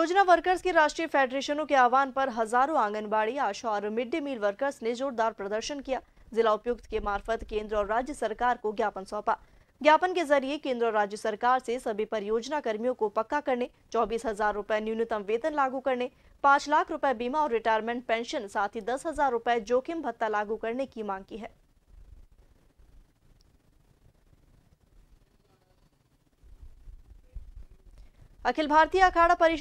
योजना वर्कर्स की राष्ट्रीय फेडरेशनों के आह्वान पर हजारों आंगनबाड़ी आशा और मिड डे मील वर्कर्स ने जोरदार प्रदर्शन किया जिला उपयुक्त के मार्फत केंद्र और राज्य सरकार को ज्ञापन सौंपा ज्ञापन के जरिए केंद्र और राज्य सरकार से सभी परियोजना कर्मियों को पक्का करने चौबीस हजार रूपए न्यूनतम वेतन लागू करने पाँच लाख रूपए बीमा और रिटायरमेंट पेंशन साथ ही दस हजार रूपए जोखिम भत्ता लागू करने की मांग की है अखिल भारतीय अखाड़ा परिषद